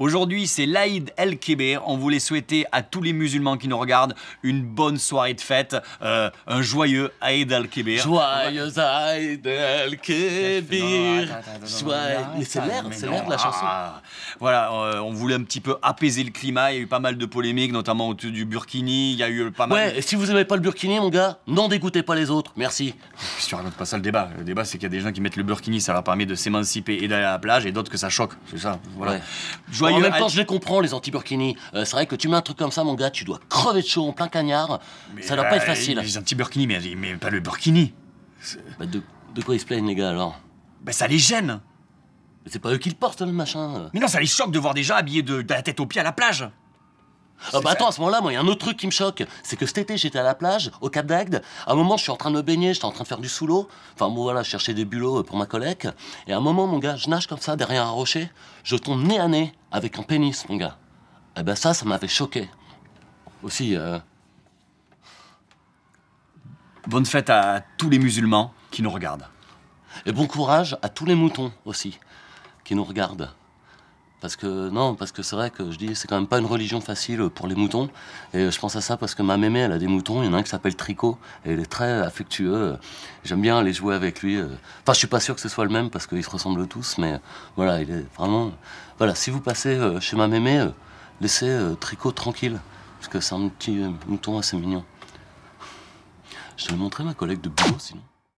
Aujourd'hui, c'est l'Aïd el-Kébir. On voulait souhaiter à tous les musulmans qui nous regardent une bonne soirée de fête, euh, un joyeux Aïd el-Kébir. Joyeux Aïd el-Kébir. C'est l'air, c'est l'air de la chanson. Ah. voilà, euh, on voulait un petit peu apaiser le climat. Il y a eu pas mal de polémiques, notamment autour du burkini. Il y a eu pas mal. Ouais, et si vous aimez pas le burkini, mon gars, n'en dégoûtez pas les autres. Merci. Si tu racontes pas ça, le débat. Le débat, c'est qu'il y a des gens qui mettent le burkini, ça leur permet de s'émanciper et d'aller à la plage, et d'autres que ça choque. C'est ça. Voilà. En même temps, je les comprends, les anti-Burkini. Euh, c'est vrai que tu mets un truc comme ça, mon gars, tu dois crever de chaud en plein cagnard. ça doit pas être bah, facile. Les anti-Burkini, mais, pas le Burkini. Bah, de, quoi ils se plaignent, les gars, alors Bah ça les gêne. Mais c'est pas eux qui le portent, hein, le machin. Mais non, ça les choque de voir des gens habillés de, la tête aux pieds à la plage. Ah, bah attends, à ce moment-là, moi, il y a un autre truc qui me choque. C'est que cet été, j'étais à la plage, au Cap d'Agde. À un moment, je suis en train de me baigner, j'étais en train de faire du sous l'eau. Enfin, bon, voilà, je cherchais des bulots euh, pour ma collègue. Et à un moment, mon gars, je nage comme ça derrière un rocher. Je tombe nez à nez avec un pénis, mon gars. Eh ben ça, ça m'avait choqué. Aussi. Euh, Bonne fête à tous les musulmans qui nous regardent. Et bon courage à tous les moutons aussi qui nous regardent. Parce que non, parce que c'est vrai que je dis c'est quand même pas une religion facile pour les moutons. Et je pense à ça parce que ma mémé elle a des moutons. Il y en a un qui s'appelle Tricot et il est très affectueux. J'aime bien aller jouer avec lui. Enfin, je suis pas sûr que ce soit le même parce qu'ils se ressemblent tous, mais voilà, il est vraiment. Voilà, si vous passez euh, chez ma mémé, euh, laissez euh, Tricot tranquille parce que c'est un petit mouton assez mignon. Je vais montrer ma collègue de boulot sinon.